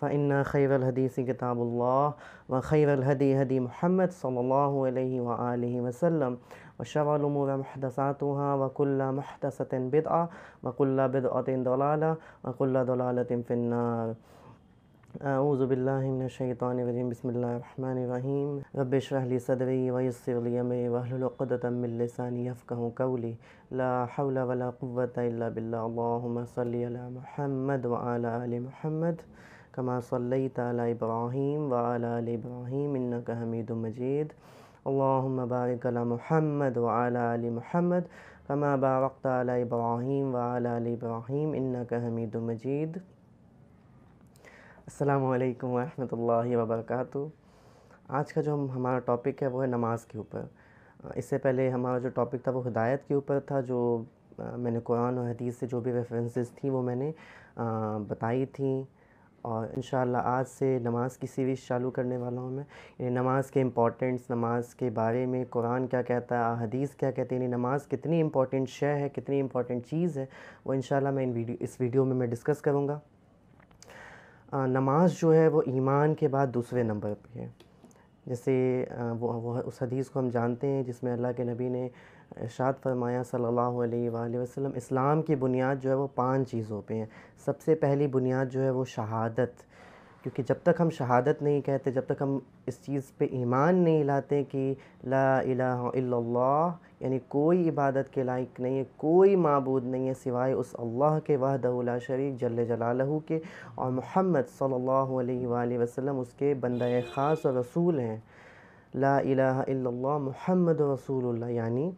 فإن خير الحديث كتاب الله وخير الهدي هدي محمد صلى الله عليه وآله وسلم وشر الأمور محدثاتها وكل محدثة بدعة وكل بدعة ضلالة وكل ضلالة في النار أعوذ بالله من الشيطان الرجيم بسم الله الرحمن الرحيم رب اشرح لي صدري ويسر لي أمري واحلل عقدة من لساني يفقه قولي لا حول ولا قوة إلا بالله اللهم صل على محمد وعلى آل محمد कमा सल्लई ताला इब्राहिम हमीद मजीद अल्लाहुम्म महमद वाल महमद वाला आल मुहम्मद कमा बारक ताला इब्राहिम हमीद मजीद असलकम वरहमल वबरक आज का जो हम हमारा टॉपिक है वो है नमाज़ के ऊपर इससे पहले हमारा जो टॉपिक था वो हदायत के ऊपर था जो मैंने कुरान और हदीस से जो भी रेफरेंसेस थी वो मैंने बताई थी और इन आज से नमाज़ की सीरीज़ चालू करने वाला हूँ मैं नमाज़ के इम्पोर्टेंस नमाज़ के बारे में कुरान क्या कहता है हदीस क्या कहती है नमाज़ कितनी इम्पॉटेंट शय है कितनी इम्पॉटेंट चीज़ है वो इन मैं इन वीडियो इस वीडियो में मैं डिस्कस करूँगा नमाज जो है वो ईमान के बाद दूसरे नंबर पर है जैसे वो, वो उस हदीस को हम जानते हैं जिसमें अल्लाह के नबी ने इरशाद फरमाया सल्लल्लाहु अलैहि वसल्लम इस्लाम की बुनियाद जो है वो पांच चीज़ों पे है सबसे पहली बुनियाद जो है वो शहादत क्योंकि जब तक हम शहादत नहीं कहते जब तक हम इस चीज़ पे ईमान नहीं लाते कि ला इलाहा इल्लल्लाह यानी कोई इबादत के लायक नहीं है कोई मबूद नहीं है सिवाय उस अल्लाह के वहदला शरीक जल जलालहू के और मोहम्मद सल्लल्लाहु अलैहि वसल्लम उसके बंद ख़ास और रसूल हैं ला इलाहा इल्लल्लाह मोहम्मद रसूलुल्लाह यानी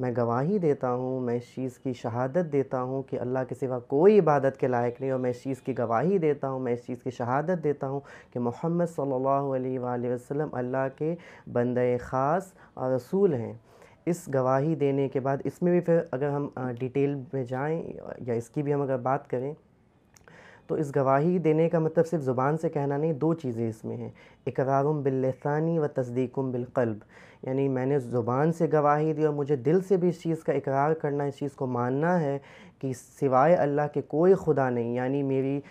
मैं गवाही देता हूँ मैं इस चीज़ की शहादत देता हूँ कि अल्लाह के सिवा कोई इबादत के लायक नहीं और मैं इस चीज़ की गवाही देता हूँ मैं इस चीज़ की शहादत देता हूँ कि मोहम्मद सल्लल्लाहु अलैहि वसल्लम अल्लाह के बंदे ख़ास और रसूल हैं इस गवाही देने के बाद इसमें भी फिर अगर हम डिटेल में जाएँ या इसकी भी हम अगर बात करें तो इस गवाही देने का मतलब सिर्फ ज़ुबान से कहना नहीं दो चीज़ें इसमें हैं इकरारम बिल्लसानी व तस्दीकम बिलकल्ब यानी मैंने ज़ुबान से गवाही दी और मुझे दिल से भी इस चीज़ का इकरार करना इस चीज़ को मानना है कि सिवाय अल्लाह के कोई खुदा नहीं यानी मेरी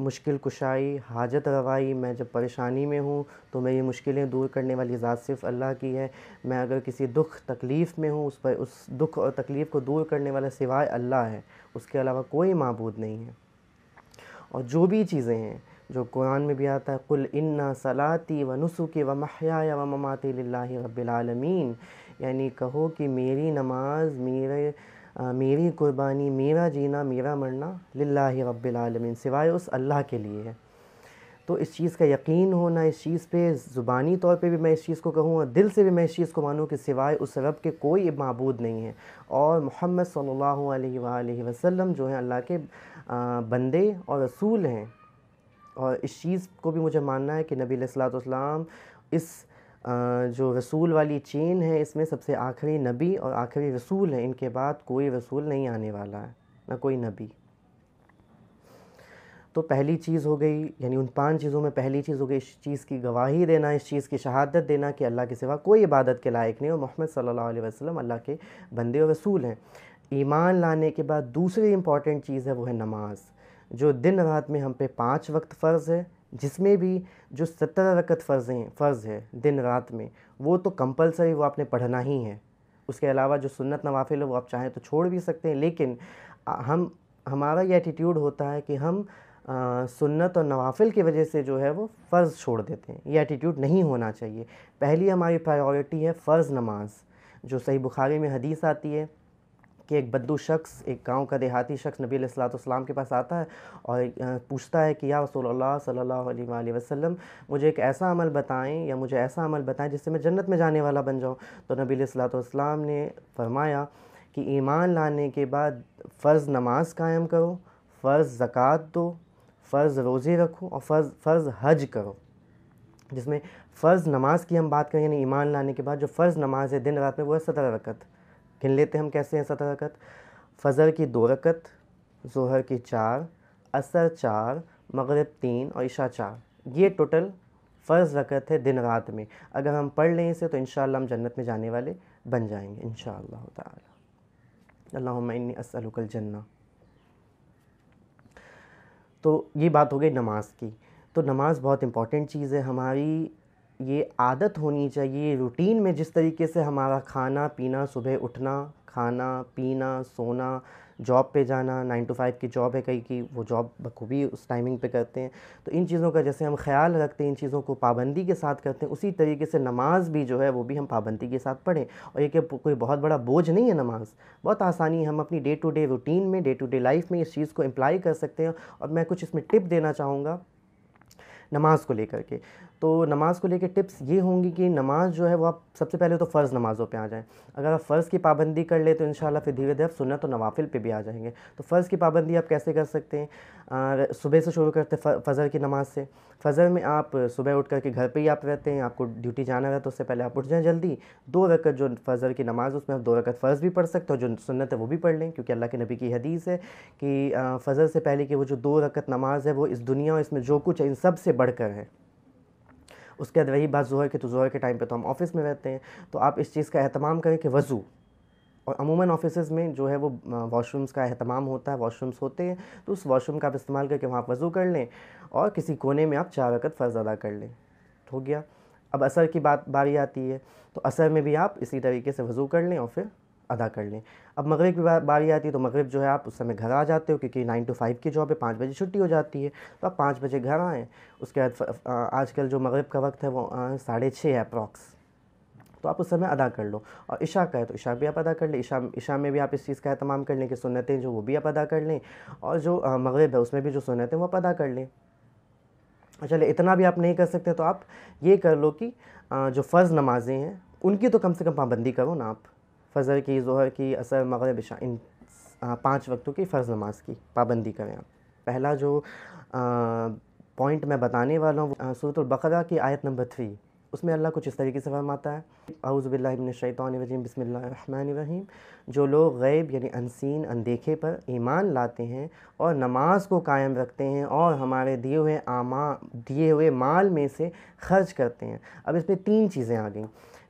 मुश्किल कुशाई हाजत रवाई मैं जब परेशानी में हूँ तो मेरी मुश्किलें दूर करने वाली ज़ात सिर्फ अल्लाह की है मैं अगर किसी दुख तकलीफ़ में हूँ उस पर उस दुख और तकलीफ़ को दूर करने वाला सिवाय अल्लाह है उसके अलावा कोई मबूद नहीं है और जो भी चीज़ें हैं जो कुरान में भी आता है कुल इन्ना सलाती व नसुकी व महया व ममाती रबालमीन यानी कहो कि मेरी नमाज मेरे आ, मेरी कुर्बानी मेरा जीना मेरा मरना लाही रबालमीन सिवाय उस अल्लाह के लिए है तो इस चीज़ का यकीन होना इस चीज़ पे ज़ुबानी तौर पे भी मैं इस चीज़ को कहूँ और दिल से भी मैं इस चीज़ को मानूँ कि सिवाय उस रब के कोई मबूद नहीं है और मोहम्मद सल्लल्लाहु अलैहि वसल्लम जो हैं अल्लाह के बंदे और रसूल हैं और इस चीज़ को भी मुझे मानना है कि नबी सलाम इस जो रसूल वाली चेन है इसमें सबसे आखिरी नबी और आखिरी रसूल है इनके बाद कोई रसूल नहीं आने वाला है ना कोई नबी तो पहली चीज़ हो गई यानी उन पांच चीज़ों में पहली चीज़ हो गई इस चीज़ की गवाही देना इस चीज़ की शहादत देना कि अल्लाह के सिवा कोई इबादत के लायक नहीं और मोहम्मद सल्लल्लाहु अलैहि वसल्लम अल्लाह के बंदे और रसूल हैं ईमान लाने के बाद दूसरी इम्पॉर्टेंट चीज़ है वो है नमाज जो दिन रात में हम पे पाँच वक्त फ़र्ज़ है जिसमें भी जो सत्तर रकत फ़र्ज़ हैं फ़र्ज़ है दिन रात में वो तो कंपलसरी वो आपने पढ़ना ही है उसके अलावा जो सुन्नत नवाफिल है वो आप चाहें तो छोड़ भी सकते हैं लेकिन हम हमारा ये एटीट्यूड होता है कि हम सुन्नत और नवाफिल की वजह से जो है वो फ़र्ज़ छोड़ देते हैं ये एटीट्यूड नहीं होना चाहिए पहली हमारी प्रायोरिटी है फ़र्ज़ नमाज़ जो सही बुखारी में हदीस आती है कि एक बद्दू शख्स एक गांव का देहाती शख्स नबी सलाम के पास आता है और पूछता है कि या रसोल्ला सल्ला वसम मुझे एक ऐसा अमल बताएं या मुझे ऐसा अमल बताएं जिससे मैं जन्नत में जाने वाला बन जाऊं तो नबी सलाम ने फरमाया कि ईमान लाने के बाद फ़र्ज़ नमाज कायम करो फ़र्ज़ ज़क़़त दो फ़र्ज़ रोज़े रखो और फ़र्ज़ फ़र्ज़ हज करो जिसमें फ़र्ज़ नमाज की हम बात करें यानी ईमान लाने के बाद जो फ़र्ज़ नमाज है दिन रात में वो है सतर रकत गिन लेते हम कैसे हैं सतर रकत फ़जर की दो रकत जोहर की चार असर चार मगरब तीन और इशा चार ये टोटल फ़र्ज़ रकत है दिन रात में अगर हम पढ़ लें इसे तो इन हम जन्नत में जाने वाले बन जाएंगे इन शाह तल्ला अल्लाह असलकल जन्ना तो ये बात हो गई नमाज की तो नमाज़ बहुत इम्पॉर्टेंट चीज़ है हमारी ये आदत होनी चाहिए रूटीन में जिस तरीके से हमारा खाना पीना सुबह उठना खाना पीना सोना जॉब पे जाना नाइन टू फाइव की जॉब है कहीं की वो जॉब बखूबी उस टाइमिंग पे करते हैं तो इन चीज़ों का जैसे हम ख्याल रखते हैं इन चीज़ों को पाबंदी के साथ करते हैं उसी तरीके से नमाज भी जो है वो भी हम पाबंदी के साथ पढ़ें और ये कोई बहुत बड़ा बोझ नहीं है नमाज बहुत आसानी है हम अपनी डे टू डे रूटीन में डे टू डे लाइफ में इस चीज़ को इम्प्लाई कर सकते हैं और मैं कुछ इसमें टिप देना चाहूँगा नमाज को लेकर के तो नमाज़ को लेके टिप्स ये होंगी कि नमाज़ जो है वो आप सबसे पहले तो फ़र्ज़ नमाज़ों पे आ जाएं अगर आप फ़र्ज़ की पाबंदी कर ले तो इन फिर धीरे धीरे आप सुनत तो नवाफिल पे भी आ जाएंगे तो फ़र्ज़ की पाबंदी आप कैसे कर सकते हैं सुबह से शुरू करते फ़जर की नमाज़ से फ़जर में आप सुबह उठ करके घर पर ही आप रहते हैं आपको ड्यूटी जाना रहता है तो उससे पहले आप उठ जाएँ जल्दी दो रकत जो फ़जर की नमाज़ उसमें आप दो रकत फ़र्ज़ भी पढ़ सकते हो जो सुनत है वो भी पढ़ लें क्योंकि अल्लाह के नबी की हदीस है कि फ़जर से पहले की वो जो दो रकत नमाज़ है वो इस दुनिया और इसमें जो कुछ है इन सब से बढ़कर है उसके बाद वही बात जहर की तो जहर के टाइम पर तो हम ऑफिस में रहते हैं तो आप इस चीज़ का अहतमाम करें कि वज़ू और अमूमन ऑफिस में जो है वो वॉशरूम्स का अहतमाम होता है वॉशरूम्स होते हैं तो उस वॉशरूम का आप इस्तेमाल करके वहाँ वज़ू कर लें और किसी कोने में आप चार वक़्त फ़र्ज़ अदा कर लें हो गया अब असर की बात बारी आती है तो असर में भी आप इसी तरीके से वज़ू कर लें और फिर अदा कर लें अब मगरब की बारी आती है तो मगरब जो है आप उस समय घर आ जाते हो क्योंकि नाइन टू फाइव की जॉब है पाँच बजे छुट्टी हो जाती है तो आप पाँच बजे घर आएँ उसके बाद आजकल जो मगरब का वक्त है वो साढ़े छः है अप्रॉक्स तो आप उस समय अदा कर लो और इशा का है तो इशा भी आप अदा कर लें इशा इशा में भी आप इस चीज़ का अहतमाम कर लें कि सुनतें जो वो भी आप अदा कर लें और जो मगरब है उसमें भी जो सुनतें वो आप अदा कर लें चले अच्छा, इतना भी आप नहीं कर सकते तो आप ये कर लो कि जो फ़र्ज़ नमाज़ें हैं उनकी तो कम से कम पाबंदी करो ना आप फ़जर की जहर की असर मगरब इशा इन पाँच वक्तों की फ़र्ज़ नमाज की पाबंदी करें आप पहला जो पॉइंट मैं बताने वाला हूँ सूरतबकरा की आयत नंबर थ्री उसमें अल्लाह कुछ इस तरीके से फरमाता है अउज़बिल्लिमिनशैतरजीम बसमीम जो लोग गैब यानी अनसीन अनदेखे पर ईमान लाते हैं और नमाज को कायम रखते हैं और हमारे दिए हुए आमा दिए हुए माल में से खर्च करते हैं अब इसमें तीन चीज़ें आ गई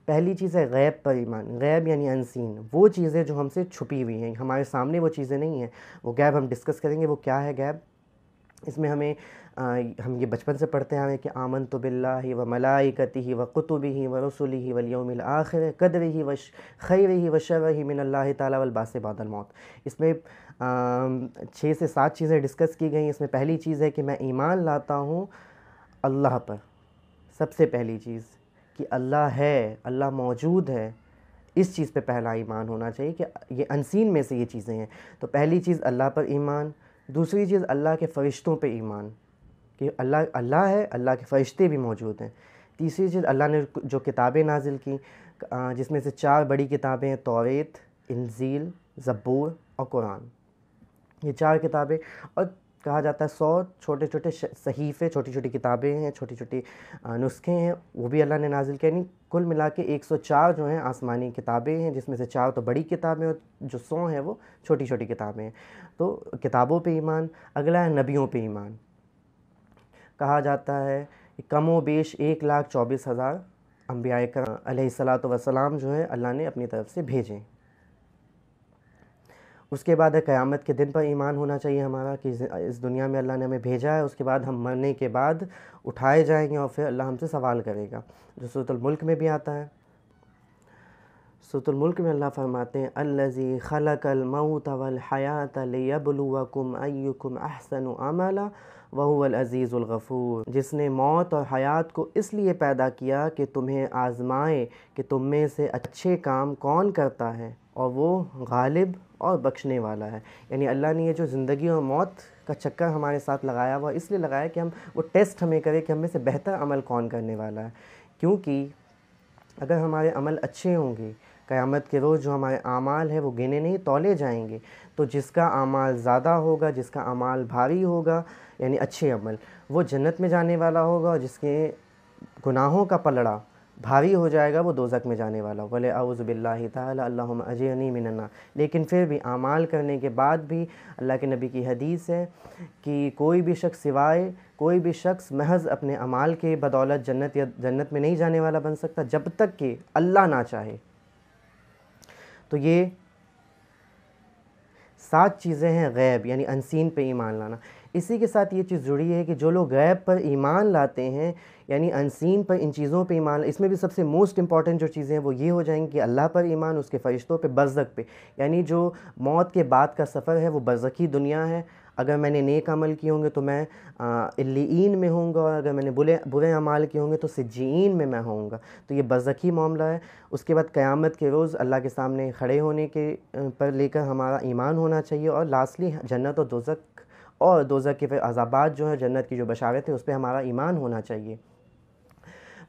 पहली चीज़ है गैब पर ईमान गैब यानी अनसीन वो चीज़ें जो हमसे छुपी हुई हैं हमारे सामने वो चीज़ें नहीं हैं वो गैब हम डिस्कस करेंगे वो क्या है गैब इसमें हमें आ, हम ये बचपन से पढ़ते आए कि आमन तो बिल्ला ही व मलाई कति ही व कुतुब ही व रसुल ही वलियोमिल आखिर कदर ही व खैर ही व शर ही मिन अल्लाह तबास बादल मौत इसमें छः से सात चीज़ें डिस्कस की गई इसमें पहली चीज़ है कि मैं ईमान लाता हूँ अल्लाह पर सबसे पहली चीज़ कि अल्लाह है अल्लाह मौजूद है इस चीज़ पे पहला ईमान होना चाहिए कि ये अनसीन में से ये चीज़ें हैं तो पहली चीज़ अल्लाह पर ईमान दूसरी चीज़ अल्लाह के फ़रिश्तों पे ईमान कि अल्लाह अल्लाह है अल्लाह के फ़रिश्ते भी मौजूद हैं तीसरी चीज़ अल्लाह ने जो किताबें नाजिल की जिसमें से चार बड़ी किताबें हैं तोरेत इंजील ज़बूर और कुरान ये चार किताबें और कहा जाता है सौ छोटे छोटे सहीफ़े छोटी छोटी किताबें हैं छोटी छोटी नुस्खे हैं वो भी अल्लाह ने नाजिल किया यानी कुल मिला के एक सौ चार जो हैं आसमानी किताबें हैं जिसमें से चार तो बड़ी किताबें और जो सौ हैं वो छोटी छोटी किताबें हैं तो किताबों पे ईमान अगला है नबियों पे ईमान कहा जाता है कमो बेश एक लाख चौबीस हज़ार अम्बिया कर सलात वसलाम जो है अल्लाह ने अपनी तरफ से भेजें उसके बाद है क़यामत के दिन पर ईमान होना चाहिए हमारा कि इस दुनिया में अल्लाह ने हमें भेजा है उसके बाद हम मरने के बाद उठाए जाएंगे और फिर अल्लाह हमसे सवाल करेगा जो सूरतुल्मुल्क में भी आता है सूरतुल्मुल्क में अल्लाह फरमाते हैं अल्लज़ी खलकल मऊत वल हयात अलबलुआकुम अयुकुम अहसनु अमला वहुवल अज़ीज़ुल गफ़ूर जिसने मौत और हयात को इसलिए पैदा किया कि तुम्हें आज़माए कि तुम में से अच्छे काम कौन करता है और वो गालिब और बख्शने वाला है यानी अल्लाह ने ये जो ज़िंदगी और मौत का चक्कर हमारे साथ लगाया हुआ इसलिए लगाया कि हम वो टेस्ट हमें करें कि हमें से बेहतर अमल कौन करने वाला है क्योंकि अगर हमारे अमल अच्छे होंगे क़यामत के रोज़ जो हमारे अमाल है वो गिने नहीं तोले जाएंगे तो जिसका अमाल ज़्यादा होगा जिसका अमाल भारी होगा यानी अच्छे अमल वो जन्नत में जाने वाला होगा और जिसके गुनाहों का पलड़ा भारी हो जाएगा वो दोजक में जाने वाला वले आउज़बिल्ला तम अजयनी मिनना लेकिन फिर भी अमाल करने के बाद भी अल्लाह के नबी की हदीस है कि कोई भी शख्स सिवाय कोई भी शख्स महज अपने अमाल के बदौलत जन्नत या जन्नत में नहीं जाने वाला बन सकता जब तक कि अल्लाह ना चाहे तो ये सात चीज़ें हैं गैब यानी अनसिन पर ईमान लाना इसी के साथ ये चीज़ जुड़ी है कि जो लोग गैब पर ईमान लाते हैं यानी अनसीन पर इन चीज़ों पे ईमान इसमें भी सबसे मोस्ट इंपॉर्टेंट जो चीज़ें हैं वो ये हो जाएंगी कि अल्लाह पर ईमान उसके फ़रिश्तों पे बरज़क पे यानी जो मौत के बाद का सफ़र है वो बरज़की दुनिया है अगर मैंने नेक अमल किए होंगे तो मैं इलीन में होऊंगा और अगर मैंने बुरे बुरे अमाल किए होंगे तो सिजीन में मैं होऊंगा तो ये बरज़की मामला है उसके बाद क़यामत के रोज़ अल्लाह के सामने खड़े होने के पर लेकर हमारा ईमान होना चाहिए और लास्टली जन्नत और दोजक और दोज़ा के अजाबात जो है जन्नत की जो बशावत है उस पर हमारा ईमान होना चाहिए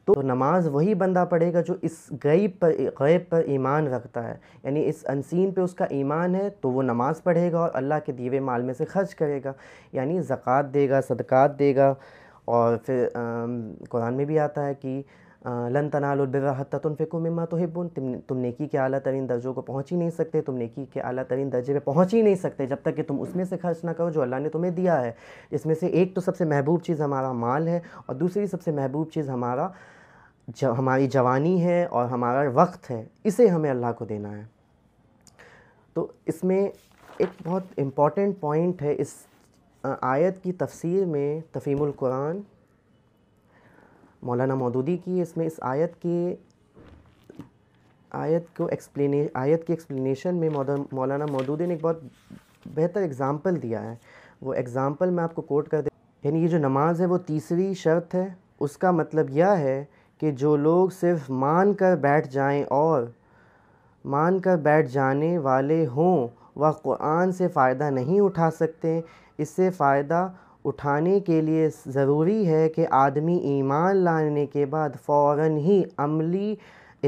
तो नमाज़ वही बंदा पढ़ेगा जो इस गैब पर गैब पर ईमान रखता है यानी इस अनसीन पे उसका ईमान है तो वो नमाज़ पढ़ेगा और अल्लाह के दीवे माल में से खर्च करेगा यानी ज़क़़त देगा सदक़ात देगा और फिर कुरान में भी आता है कि लन तनाल बिर हत तुनफ़िको मम्मा तो हिब्बुन तुम तुम नेकी के अली तरीन दर्जों को पहुँच ही नहीं सकते तुम नेकी के अली तरीन दर्जे पर पहुँच ही नहीं सकते जब तक कि तुम उसमें से खर्च ना करो जो अल्लाह ने तुम्हें दिया है इसमें से एक तो सबसे महबूब चीज़ हमारा माल है और दूसरी सबसे महबूब चीज़ हमारा ज, हमारी जवानी है और हमारा वक्त है इसे हमें अल्लाह को देना है तो इसमें एक बहुत इम्पॉर्टेंट पॉइंट है इस आयत की तफसीर में तफ़ीमुल कुरान मौलाना मौदूदी की इसमें इस आयत के आयत को एक्सप्लेने आयत की एक्सप्लेनेशन में मौलाना मौदूदी ने एक बहुत बेहतर एग्ज़ाम्पल दिया है वो एग्ज़ाम्पल मैं आपको कोट कर दे यानी ये जो नमाज़ है वो तीसरी शर्त है उसका मतलब यह है कि जो लोग सिर्फ मान कर बैठ जाएं और मान कर बैठ जाने वाले हों वह वा कुरान से फ़ायदा नहीं उठा सकते इससे फ़ायदा उठाने के लिए ज़रूरी है कि आदमी ईमान लाने के बाद फ़ौर ही अमली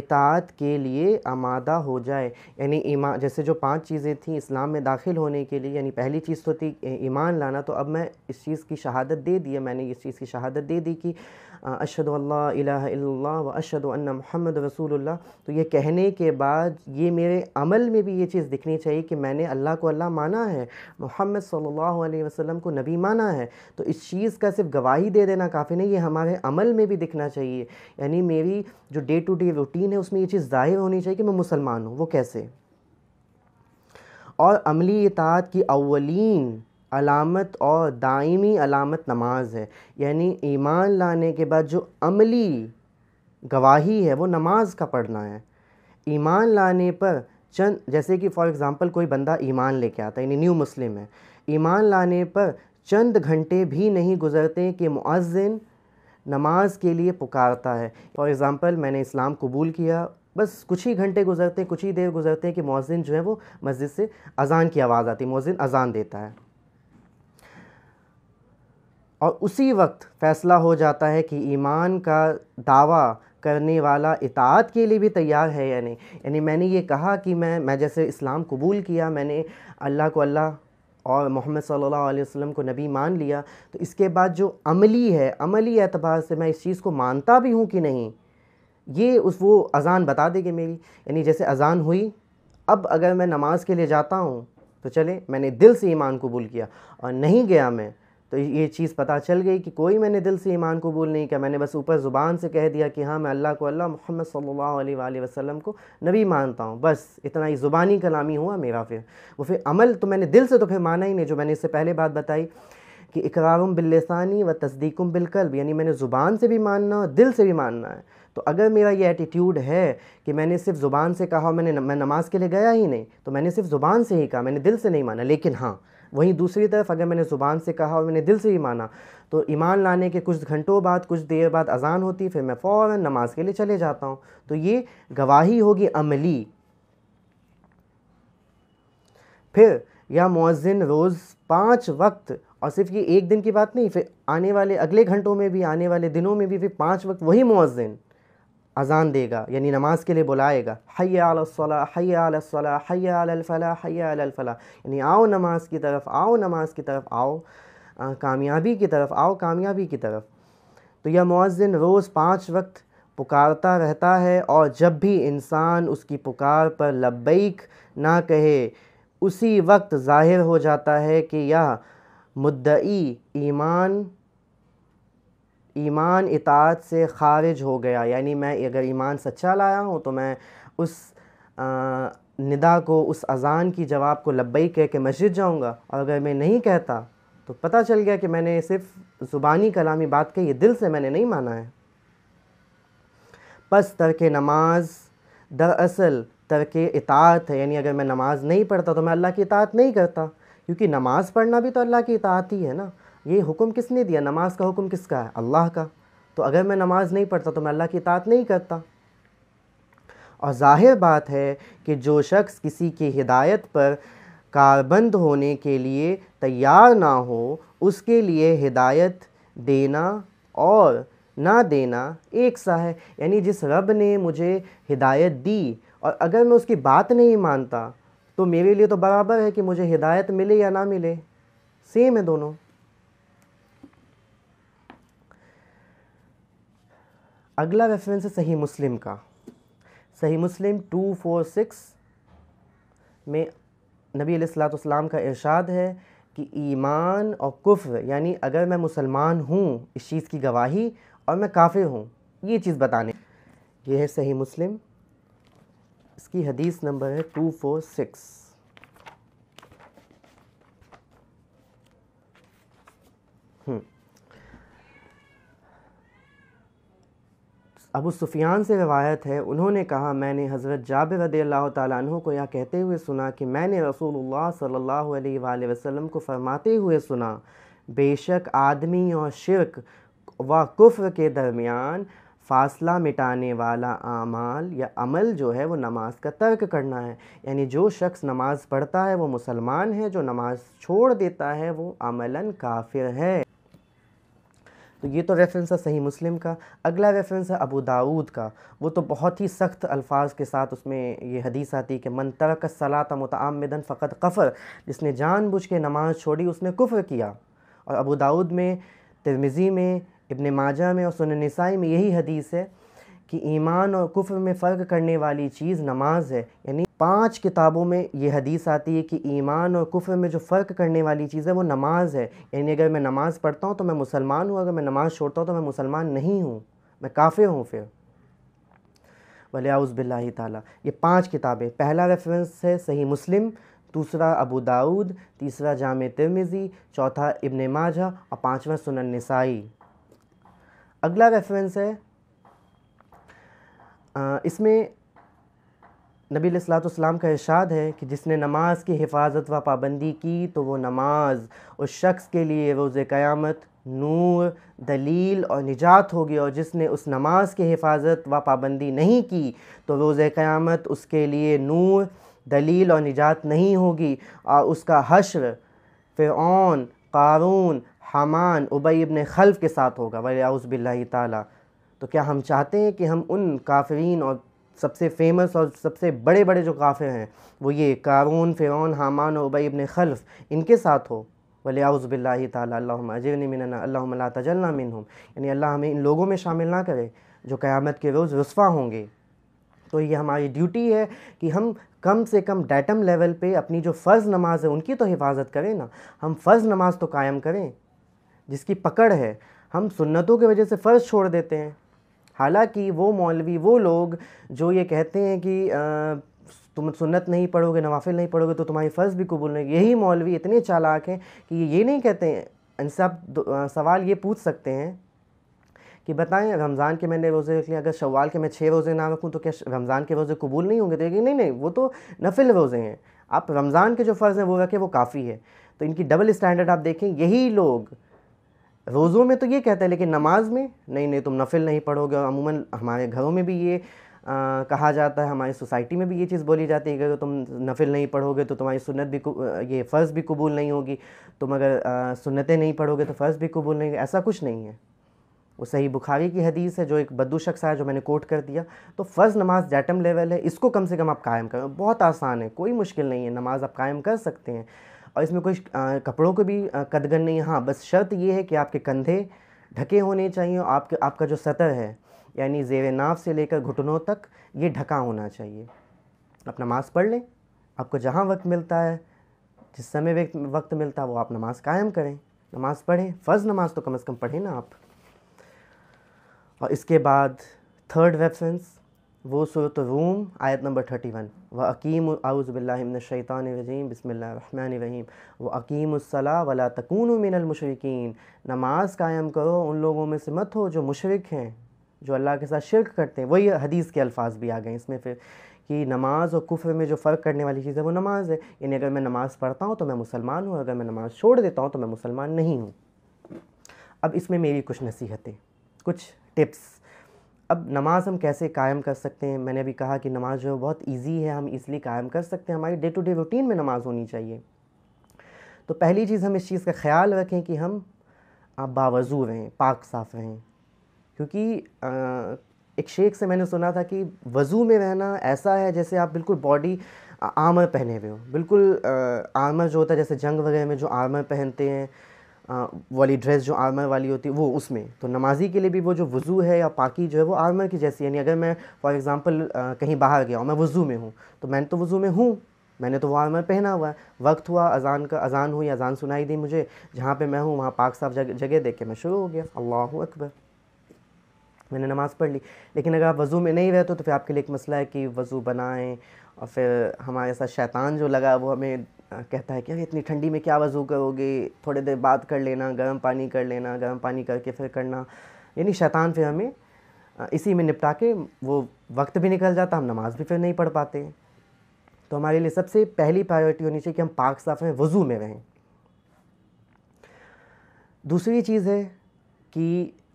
इतात के लिए आमादा हो जाए यानी ईमान जैसे जो पांच चीज़ें थी इस्लाम में दाखिल होने के लिए यानी पहली चीज़ तो थी ईमान लाना तो अब मैं इस चीज़ की शहादत दे दी है मैंने इस चीज़ की शहादत दे दी कि अशद अल्लाह व अशद महमद मोहम्मद रसूलुल्लाह तो ये कहने के बाद ये मेरे अमल में भी ये चीज़ दिखनी चाहिए कि मैंने अल्लाह को अल्लाह माना है मोहम्मद सल्लल्लाहु अलैहि वसल्लम को नबी माना है तो इस चीज़ का सिर्फ गवाही दे देना काफ़ी नहीं ये हमारे अमल में भी दिखना चाहिए यानी मेरी जो डे टू डे रूटीन है उसमें ये चीज़ ज़ाहिर होनी चाहिए कि मैं मुसलमान हूँ वो कैसे और अमली इतात की अवलिन अलामत और दायमी अलामत नमाज है यानी ईमान लाने के बाद जो अमली गवाही है वो नमाज का पढ़ना है ईमान लाने पर चंद जैसे कि फॉर एग्ज़ाम्पल कोई बंदा ईमान लेके आता है यानी न्यू मुस्लिम है ईमान लाने पर चंद घंटे भी नहीं गुजरते कि मुअज़िन नमाज के लिए पुकारता है फॉर एग्ज़ाम्पल मैंने इस्लाम कबूल किया बस कुछ ही घंटे गुजरते हैं कुछ ही देर गुजरते हैं कि मौजिन जो है वो मस्जिद से अज़ान की आवाज़ आती है मौजिन अज़ान देता है और उसी वक्त फ़ैसला हो जाता है कि ईमान का दावा करने वाला इतात के लिए भी तैयार है या नहीं यानी मैंने ये कहा कि मैं मैं जैसे इस्लाम कबूल किया मैंने अल्लाह को अल्लाह और मोहम्मद सल्लल्लाहु अलैहि वसल्लम को नबी मान लिया तो इसके बाद जो अमली है अमली एतबार से मैं इस चीज़ को मानता भी हूँ कि नहीं ये उस वो अज़ान बता देगी मेरी यानी जैसे अज़ान हुई अब अगर मैं नमाज के लिए जाता हूँ तो चले मैंने दिल से ईमान कबूल किया और नहीं गया मैं तो ये चीज़ पता चल गई कि कोई मैंने दिल से ईमान कबूल नहीं किया मैंने बस ऊपर ज़ुबान से कह दिया कि हाँ मैं अल्लाह को अल्लाह मोहम्मद सल्ला वसलम को नबी मानता हूँ बस इतना ही ज़ुबानी कलामी हुआ मेरा फिर वो फिर अमल तो मैंने दिल से तो फिर माना ही नहीं जो मैंने इससे पहले बात बताई कि इकरारम बिल्लिसानी व तस्दीकम बिलकल यानी मैंने ज़ुबान से भी मानना और दिल से भी मानना है तो अगर मेरा ये एटीट्यूड है कि मैंने सिर्फ ज़ुबान से कहा मैंने मैं नमाज़ के लिए गया ही नहीं तो मैंने सिर्फ ज़ुबान से ही कहा मैंने दिल से नहीं माना लेकिन हाँ वहीं दूसरी तरफ अगर मैंने ज़ुबान से कहा और मैंने दिल से ही माना तो ईमान लाने के कुछ घंटों बाद कुछ देर बाद अजान होती फिर मैं फ़ौर नमाज के लिए चले जाता हूँ तो ये गवाही होगी अमली फिर या मौज़िन रोज़ पाँच वक्त और सिर्फ ये एक दिन की बात नहीं फिर आने वाले अगले घंटों में भी आने वाले दिनों में भी फिर पाँच वक्त वही मौज़िन अज़ान देगा यानी नमाज के लिए बुलाएगा हैया अलसला हई आल फ़ला अलफला हैया यानी आओ नमाज की तरफ आओ नमाज की तरफ आओ कामयाबी की तरफ आओ कामयाबी की तरफ तो यह मौज़िन रोज़ पाँच वक्त पुकारता रहता है और जब भी इंसान उसकी पुकार पर लब्बैक ना कहे उसी वक्त ज़ाहिर हो जाता है कि यह मुद्दई ईमान ईमान इतात से ख़ारिज हो गया यानी मैं अगर ईमान सच्चा लाया हूँ तो मैं उस आ, निदा को उस अज़ान की जवाब को लब्बई कह के मस्जिद जाऊँगा और अगर मैं नहीं कहता तो पता चल गया कि मैंने सिर्फ ज़ुबानी कलामी बात कही दिल से मैंने नहीं माना है बस तरक नमाज दरअसल तरक इतात है यानी अगर मैं नमाज़ नहीं पढ़ता तो मैं अल्लाह की इतात नहीं करता क्योंकि नमाज़ पढ़ना भी तो अल्लाह की इतात ही है ना ये हुक्म किसने दिया नमाज का हुक्म किसका है अल्लाह का तो अगर मैं नमाज़ नहीं पढ़ता तो मैं अल्लाह की इतात नहीं करता और जाहिर बात है कि जो शख्स किसी की हिदायत पर कारबंद होने के लिए तैयार ना हो उसके लिए हिदायत देना और ना देना एक सा है यानी जिस रब ने मुझे हिदायत दी और अगर मैं उसकी बात नहीं मानता तो मेरे लिए तो बराबर है कि मुझे हिदायत मिले या ना मिले सेम है दोनों अगला रेफरेंस है सही मुस्लिम का सही मुस्लिम टू फोर सिक्स में नबी सलाम का इरशाद है कि ईमान और कुफ्र यानी अगर मैं मुसलमान हूँ इस चीज़ की गवाही और मैं काफिर हूँ ये चीज़ बताने ये है सही मुस्लिम इसकी हदीस नंबर है टू फोर सिक्स हम्म अबू सुफियान से रवायत है उन्होंने कहा मैंने हज़रत जाब रदी अल्लाह तु को यह कहते हुए सुना कि मैंने रसूलुल्लाह सल्लल्लाहु अलैहि वसल्लम को फरमाते हुए सुना बेशक आदमी और शिरक व कुफ्र के दरमियान फासला मिटाने वाला आमाल या अमल जो है वो नमाज का तर्क करना है यानी जो शख्स नमाज़ पढ़ता है वो मुसलमान है जो नमाज़ छोड़ देता है वो अमला काफिर है तो ये तो रेफरेंस है सही मुस्लिम का अगला रेफरेंस है अबू दाऊद का वो तो बहुत ही सख्त अल्फाज के साथ उसमें ये हदीस आती है कि मन तरक सलात मतआमदन फ़कत कफ़र जिसने जानबूझ के नमाज छोड़ी उसने कुफ़र किया और अबू दाऊद में तिरमिज़ी में इबन माजा में और सुन नसाई में यही हदीस है कि ईमान और कुफ़र में फ़र्क करने वाली चीज़ नमाज है यानी पांच किताबों में ये हदीस आती है कि ईमान और कुफ में जो फ़र्क करने वाली चीज़ है वो नमाज है यानी अगर मैं नमाज़ पढ़ता हूँ तो मैं मुसलमान हूँ अगर मैं नमाज़ छोड़ता हूँ तो मैं मुसलमान नहीं हूँ मैं काफिर हूँ फिर वलियाउज़बिल्ला ताली ये पांच किताबें पहला रेफरेंस है सही मुस्लिम दूसरा अबू दाऊद तीसरा जाम तिरमिज़ी चौथा इबन माजा और पाँचवा सुनन नसाई अगला रेफरेंस है इसमें नबी सलाम का इशाद है कि जिसने नमाज की हिफाजत व पाबंदी की तो वो नमाज उस शख्स के लिए रोज़ क़यामत नूर दलील और निजात होगी और जिसने उस नमाज की हिफाजत व पाबंदी नहीं की तो रोज़ क़यामत उसके लिए नूर दलील और निजात नहीं होगी और उसका हशर फ़िरौन कारून हमान उबई इबन खल्फ के साथ होगा वलियाउज़बिल्ला ताली तो क्या हम चाहते हैं कि हम उन काफरीन और सबसे फेमस और सबसे बड़े बड़े जो काफ़िर हैं वो ये कारून फ़िरौन हामान उबई इबन खल्फ इनके साथ हो वले आउज़बिल्ला तजरना मिनना तजल्ला मिन हम यानी अल्लाह हमें इन लोगों में शामिल ना करे जो क़्यामत के रोज़ रसवा होंगे तो ये हमारी ड्यूटी है कि हम कम से कम डैटम लेवल पे अपनी जो फ़र्ज़ नमाज है उनकी तो हिफाजत करें ना हम फ़र्ज़ नमाज तो कायम करें जिसकी पकड़ है हम सुन्नतों की वजह से फ़र्ज़ छोड़ देते हैं हालांकि वो मौलवी वो लोग जो ये कहते हैं कि आ, तुम सुन्नत नहीं पढ़ोगे नवाफिल नहीं पढ़ोगे तो तुम्हारी फ़र्ज़ भी कबूल नहीं यही मौलवी इतने चालाक हैं कि ये नहीं कहते हैं इनसे सवाल ये पूछ सकते हैं कि बताएं रमज़ान के मैंने रोज़े रख लिया अगर शवाल के मैं छः रोज़े ना रखूँ तो क्या रमज़ान के रोज़े कबूल नहीं होंगे तो नहीं नहीं वो तो नफिल रोज़े हैं आप रमज़ान के जो फ़र्ज़ हैं वो रखें वो काफ़ी है तो इनकी डबल स्टैंडर्ड आप देखें यही लोग रोज़ों में तो ये कहता है लेकिन नमाज में नहीं नहीं तुम नफिल नहीं पढ़ोगे और अमूमन हमारे घरों में भी ये आ, कहा जाता है हमारी सोसाइटी में भी ये चीज़ बोली जाती है कि अगर तुम नफिल नहीं पढ़ोगे तो तुम्हारी सुन्नत भी ये फ़र्ज़ भी कबूल नहीं होगी तुम अगर सुन्नतें नहीं पढ़ोगे तो फ़र्ज़ भी कबूल नहीं ऐसा कुछ नहीं है वो सही बुखारी की हदीस है जो एक बद्दू शख्स है जो मैंने कोट कर दिया तो फ़र्ज़ नमाज जैटम लेवल है इसको कम से कम आप कायम करें बहुत आसान है कोई मुश्किल नहीं है नमाज आप कायम कर सकते हैं और इसमें कोई कपड़ों को भी कदगन नहीं हाँ बस शर्त ये है कि आपके कंधे ढके होने चाहिए और आपके आपका जो सतह है यानी जेर नाव से लेकर घुटनों तक ये ढका होना चाहिए आप नमाज़ पढ़ लें आपको जहाँ वक्त मिलता है जिस समय वक्त मिलता है वो आप नमाज़ कायम करें नमाज़ पढ़ें फ़र्ज़ नमाज़ तो कम अज़ कम पढ़ें ना आप और इसके बाद थर्ड रेफरेंस वो सूरत रूम आयत नंबर थर्टी वन व अकीम आउज़बिल्लाशैतानरजीम बसमीम व अकीमसला वला तकून मिनलमशरकिन नमाज कायम करो उन लोगों में से मत हो जो मुशरक हैं जो अल्लाह के साथ शिरक करते हैं वही हदीस के अल्फाज भी आ गए इसमें फिर कि नमाज और कुफ्र में जो फ़र्क करने वाली चीज़ है वो नमाज है यानी अगर मैं नमाज पढ़ता हूँ तो मैं मुसलमान हूँ अगर मैं नमाज छोड़ देता हूँ तो मैं मुसलमान नहीं हूँ अब इसमें मेरी कुछ नसीहतें कुछ टिप्स अब नमाज़ हम कैसे कायम कर सकते हैं मैंने अभी कहा कि नमाज़ जो है बहुत ईजी है हम इसलिए कायम कर सकते हैं हमारी डे टू डे रूटीन में नमाज़ होनी चाहिए तो पहली चीज़ हम इस चीज़ का ख्याल रखें कि हम आप बावजू रहें पाक साफ़ रहें क्योंकि आ, एक शेख से मैंने सुना था कि वज़ू में रहना ऐसा है जैसे आप बिल्कुल बॉडी आर्मर पहने हुए हो बिल्कुल आर्मर जो होता है जैसे जंग वगैरह में जो आर्मर पहनते हैं वाली ड्रेस जो आर्मर वाली होती है वो उसमें तो नमाजी के लिए भी वो जो वज़ू है या पाकि जो है वो आर्मर की जैसी यानी अगर मैं फॉर एग्ज़ाम्पल कहीं बाहर गया हूँ मैं वज़ू में हूँ तो मैं तो वज़ू में हूँ मैंने तो वो आर्मर पहना हुआ है वक्त हुआ अजान का अजान हुई अजान सुनाई दी मुझे जहाँ पर मैं हूँ वहाँ पाक साहब जगह देख के मैं शुरू हो गया अल्लाह अकबर मैंने नमाज़ पढ़ ली लेकिन अगर आप वज़ू में नहीं रहते तो फिर आपके लिए एक मसला है कि वज़ू बनाएँ और फिर हमारे साथ शैतान जो लगा वो हमें कहता है कि अरे इतनी ठंडी में क्या वज़ू करोगे थोड़ी देर बाद कर लेना गर्म पानी कर लेना गर्म पानी करके फिर करना यानी शैतान फिर हमें इसी में निपटा के वो वक्त भी निकल जाता हम नमाज भी फिर नहीं पढ़ पाते तो हमारे लिए सबसे पहली प्रायोरिटी होनी चाहिए कि हम पाक साफ हैं वज़ू में रहें दूसरी चीज़ है कि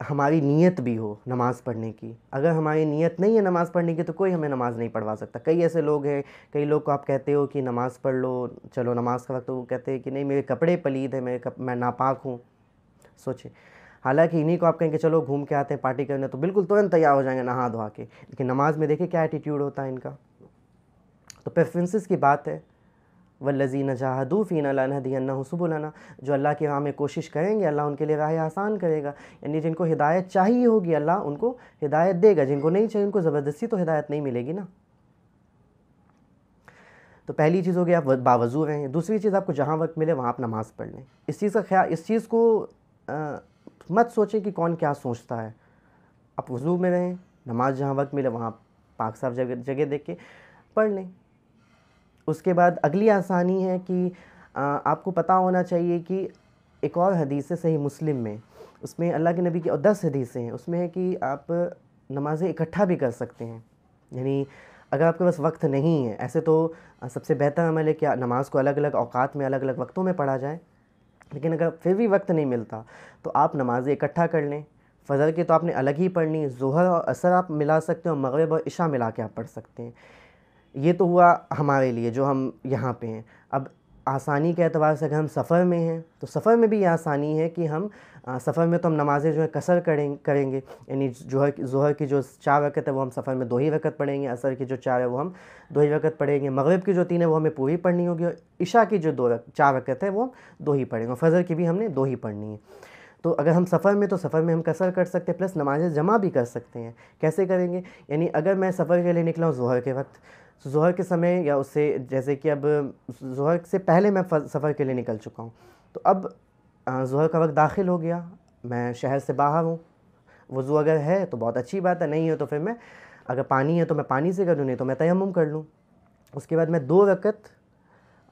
हमारी नीयत भी हो नमाज़ पढ़ने की अगर हमारी नीयत नहीं है नमाज़ पढ़ने की तो कोई हमें नमाज़ नहीं पढ़वा सकता कई ऐसे लोग हैं कई लोग को आप कहते हो कि नमाज़ पढ़ लो चलो नमाज़ का वक्त तो वो कहते हैं कि नहीं मेरे कपड़े पलीद है मेरे कप मैं नापाक हूँ सोचें हालांकि इन्हीं को आप कहेंगे चलो घूम के आते हैं पार्टी करने तो बिल्कुल तुरंत तैयार हो जाएंगे नहा धोआ के लेकिन नमाज़ में देखें क्या एटीट्यूड होता है इनका तो प्रेफरेंसेस की बात है वल्लजी नजाहदूफ़ीना लानहदीना जो अल्लाह के राह में कोशिश करेंगे अल्लाह उनके लिए राह आसान करेगा यानी जिनको हिदायत चाहिए होगी अल्लाह उनको हिदायत देगा जिनको नहीं चाहिए उनको ज़बरदस्ती तो हिदायत नहीं मिलेगी ना तो पहली चीज़ हो गई आप बावजू रहें दूसरी चीज़ आपको जहाँ वक्त मिले वहाँ आप नमाज़ पढ़ लें इस चीज़ का ख्याल इस चीज़ को आ, मत सोचें कि कौन क्या सोचता है आप वजू में रहें नमाज जहाँ वक्त मिले वहाँ पाक साफ जगह जगह देख के पढ़ लें उसके बाद अगली आसानी है कि आपको पता होना चाहिए कि एक और हदीस है सही मुस्लिम में उसमें अल्लाह के नबी की और दस हदीसें हैं उसमें है कि आप नमाज़ें इकट्ठा भी कर सकते हैं यानी अगर आपके पास वक्त नहीं है ऐसे तो सबसे बेहतर अमल है कि नमाज़ को अलग अलग अवकात में अलग अलग वक्तों में पढ़ा जाए लेकिन अगर फिर भी वक्त नहीं मिलता तो आप नमाज़ें इकट्ठा कर लें फ़जर के तो आपने अलग ही पढ़नी जहर और असर आप मिला सकते हैं और मगरब और इशा मिला के आप पढ़ सकते हैं ये तो हुआ हमारे लिए जो हम यहाँ पे हैं अब आसानी के अतबार से अगर हम सफ़र में हैं तो सफ़र में भी ये आसानी है कि हम सफ़र में तो हम नमाज़ें जो है कसर करें करेंगे यानी जोहर जोहर की जो चार वक्त है वो हम सफ़र में दो ही वक्त पढ़ेंगे असर की जो चार है वो हम दो ही वक़्त पढ़ेंगे मगरब की जो तीन है वो हमें पूरी पढ़नी होगी और इशा की जो दो रक, चार वक़्त है वो दो ही पढ़ेंगे और फजर की भी हमने दो ही पढ़नी है तो अगर हम सफ़र में तो सफ़र में हम कसर कर सकते हैं प्लस नमाज़ें जमा भी कर सकते हैं कैसे करेंगे यानी अगर मैं सफ़र के लिए निकला हूँ जोहर के वक्त जहर के समय या उससे जैसे कि अब जहर से पहले मैं सफ़र के लिए निकल चुका हूँ तो अब जहर का वक्त दाखिल हो गया मैं शहर से बाहर हूँ वज़ू अगर है तो बहुत अच्छी बात है नहीं है तो फिर मैं अगर पानी है तो मैं पानी से कर लूँ नहीं तो मैं तयम कर लूँ उसके बाद मैं दो रकत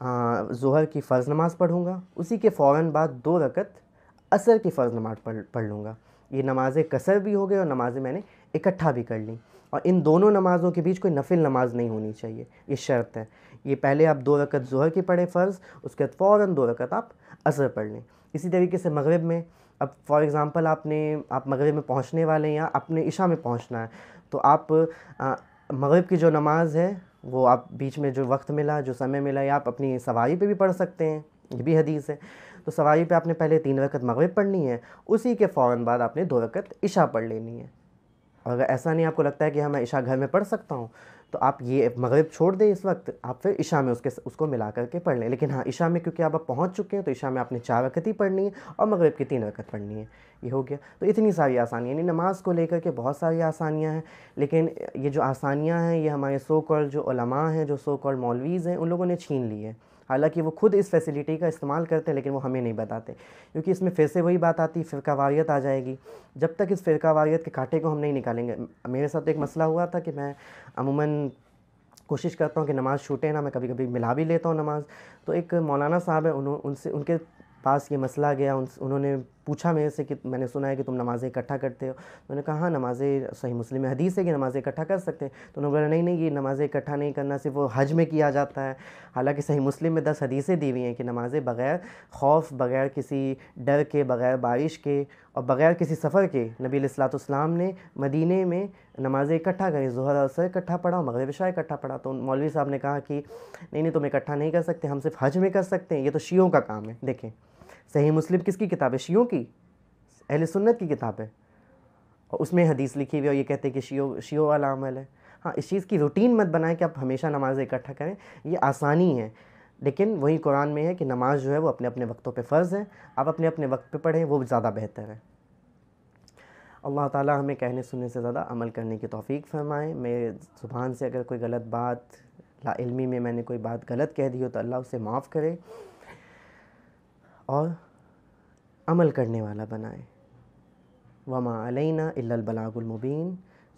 जहर की फ़र्ज़ नमाज़ पढ़ूँगा उसी के फ़ौर बाद दो रकत असर की फ़र्ज़ नमाज़ पढ़ पढ़ लूँगा ये नमाज कसर भी हो गई और नमाज़ें मैंने इकट्ठा भी कर ली और इन दोनों नमाज़ों के बीच कोई नफिल नमाज नहीं होनी चाहिए ये शर्त है ये पहले आप दो रकत जहर की पढ़ें फ़र्ज़ उसके बाद फ़ौर दो रकत आप असर पढ़ लें इसी तरीके से मगरब में अब फॉर एग्ज़ाम्पल आपने आप मगरब में पहुँचने वाले हैं या अपने इशा में पहुँचना है तो आप मगरब की जो नमाज़ है वो आप बीच में जो वक्त मिला जो समय मिला या आप अपनी सवारी पे भी पढ़ सकते हैं ये भी हदीस है तो सवारी पे आपने पहले तीन रकत मगरब पढ़नी है उसी के फ़ौर बाद आपने दो रकत इशा पढ़ लेनी है अगर ऐसा नहीं आपको लगता है कि हाँ मैं ईशा घर में पढ़ सकता हूँ तो आप ये मगरब छोड़ दें इस वक्त आप फिर ईशा में उसके उसको मिला करके पढ़ लें लेकिन हाँ ईशा में क्योंकि आप अब पहुँच चुके हैं तो ईशा में आपने चार वक़त ही पढ़नी है और मगरब की तीन वक़त पढ़नी है ये हो गया तो इतनी सारी आसानियाँ यानी नमाज को लेकर के बहुत सारी आसानियाँ हैं लेकिन ये जो आसानियाँ हैं ये हमारे सो कॉल जो हैं जो सो कॉल मौलवीज़ हैं उन लोगों ने छीन ली है हालांकि वो खुद इस फैसिलिटी का इस्तेमाल करते हैं लेकिन वो हमें नहीं बताते क्योंकि इसमें फिर से वही बात आती फ़िरका वारियत आ जाएगी जब तक इस वारियत के कांटे को हम नहीं निकालेंगे मेरे साथ एक मसला हुआ था कि मैं अमूमन कोशिश करता हूँ कि नमाज़ छूटे ना मैं कभी कभी मिला भी लेता हूँ नमाज़ तो एक मौलाना साहब है उन्होंने उनसे उनके पास ये मसला गया उन, उन्होंने पूछा मेरे से कि मैंने सुना है कि तुम नमाज़ें इकट्ठा करते हो मैंने कहा हाँ नमाज़ें सही मुस्लिम हदीस है कि नमाज़ें इकट्ठा कर सकते हैं तो उन्होंने बोला नहीं नहीं ये नमाज़ें इकट्ठा नहीं करना सिर्फ वो हज में किया जाता है हालांकि सही मुस्लिम में दस हदीसें दी हुई हैं कि नमाज़ें बग़ैर खौफ बग़ैर किसी डर के बग़ैर बारिश के और बग़ैर किसी सफ़र के नबी सलाम ने मदीने में नमाज़ें इकट्ठा करी जहर असर इकट्ठा पढ़ा और मगरब शाह इकट्ठा पढ़ा तो मौलवी साहब ने कहा कि नहीं नहीं तुम इकट्ठा नहीं कर सकते हम सिर्फ हज में कर सकते हैं ये तो शीयों का काम है देखें सही मुस्लिम किसकी किताब है शियों की अहल सुन्नत की किताब है और उसमें हदीस लिखी हुई है और ये कहते हैं कि शियो शियो वाला अमल है हाँ इस चीज़ की रूटीन मत बनाएं कि आप हमेशा नमाज इकट्ठा करें ये आसानी है लेकिन वही कुरान में है कि नमाज जो है वो अपने अपने वक्तों पे फ़र्ज़ है आप अपने अपने वक्त पे पढ़ें वो ज़्यादा बेहतर है अल्लाह ताला हमें कहने सुनने से ज़्यादा अमल करने की तौफीक फरमाएँ मैं ज़ुबान से अगर कोई गलत बात लामी में मैंने कोई बात गलत कह दी हो तो अल्लाह उसे माफ़ करे और अमल करने वाला बनाए वमा अलैना इल्लबलागुलमुबीन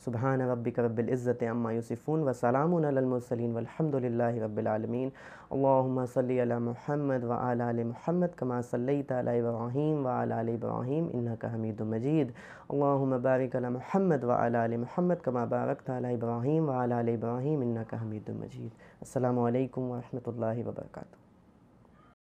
सुबहान रबिक रबिलज़त अम्मा यूसफ़ून वसलामसलिन वलहमदिल्ला रबालमीन अल्लाम महमद व आल महमद कमा सल्लत इब्राहिम व आल इब्राहिम इन्नका हमीद मजीद अल्लाम बारिक महमद व आल महमद कमा बारक ताल इब्राहिम व आल इब्राहिम इन्नका हमीद मजीद अल्लाम वरहमल वर्का